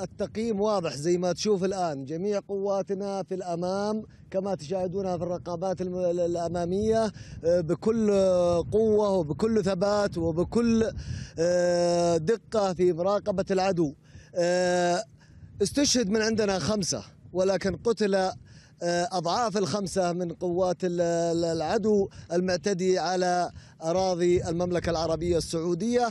التقييم واضح زي ما تشوف الآن جميع قواتنا في الأمام كما تشاهدونها في الرقابات الأمامية آه، بكل قوة وبكل ثبات وبكل آه، دقة في مراقبة العدو آه، استشهد من عندنا خمسة ولكن قتل أضعاف الخمسة من قوات العدو المعتدي على أراضي المملكة العربية السعودية